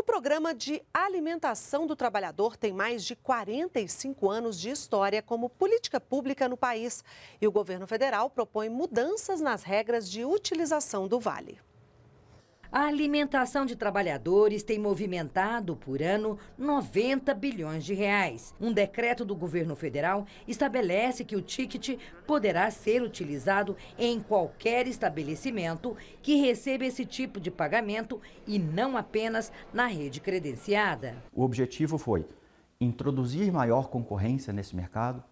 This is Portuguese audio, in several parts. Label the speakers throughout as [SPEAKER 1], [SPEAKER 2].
[SPEAKER 1] O programa de alimentação do trabalhador tem mais de 45 anos de história como política pública no país e o governo federal propõe mudanças nas regras de utilização do vale. A alimentação de
[SPEAKER 2] trabalhadores tem movimentado por ano 90 bilhões de reais. Um decreto do governo federal estabelece que o ticket poderá ser utilizado em qualquer estabelecimento que receba esse tipo de pagamento e não apenas na rede credenciada.
[SPEAKER 3] O objetivo foi introduzir maior concorrência nesse mercado,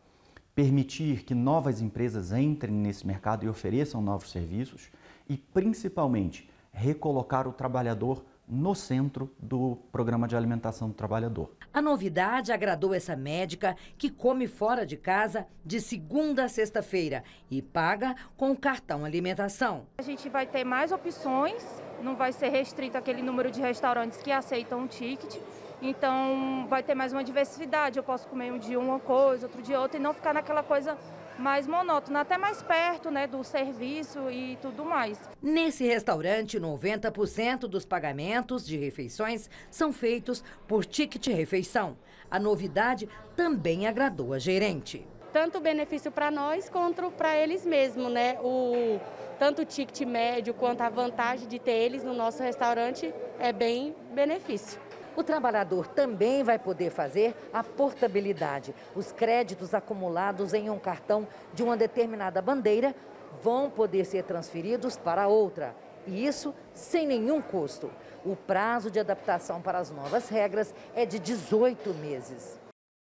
[SPEAKER 3] permitir que novas empresas entrem nesse mercado e ofereçam novos serviços e, principalmente, recolocar o trabalhador no centro do programa de alimentação do trabalhador.
[SPEAKER 2] A novidade agradou essa médica que come fora de casa de segunda a sexta-feira e paga com o cartão alimentação.
[SPEAKER 4] A gente vai ter mais opções, não vai ser restrito aquele número de restaurantes que aceitam o ticket. Então vai ter mais uma diversidade, eu posso comer um dia uma coisa, outro dia outra e não ficar naquela coisa mais monótona, até mais perto né, do serviço e tudo mais.
[SPEAKER 2] Nesse restaurante, 90% dos pagamentos de refeições são feitos por ticket refeição. A novidade também agradou a gerente.
[SPEAKER 4] Tanto benefício para nós quanto para eles mesmos, né? O, tanto o ticket médio quanto a vantagem de ter eles no nosso restaurante é bem benefício. O trabalhador também vai poder fazer a portabilidade.
[SPEAKER 2] Os créditos acumulados em um cartão de uma determinada bandeira vão poder ser transferidos para outra. E isso sem nenhum custo. O prazo de adaptação para as novas regras é de 18 meses.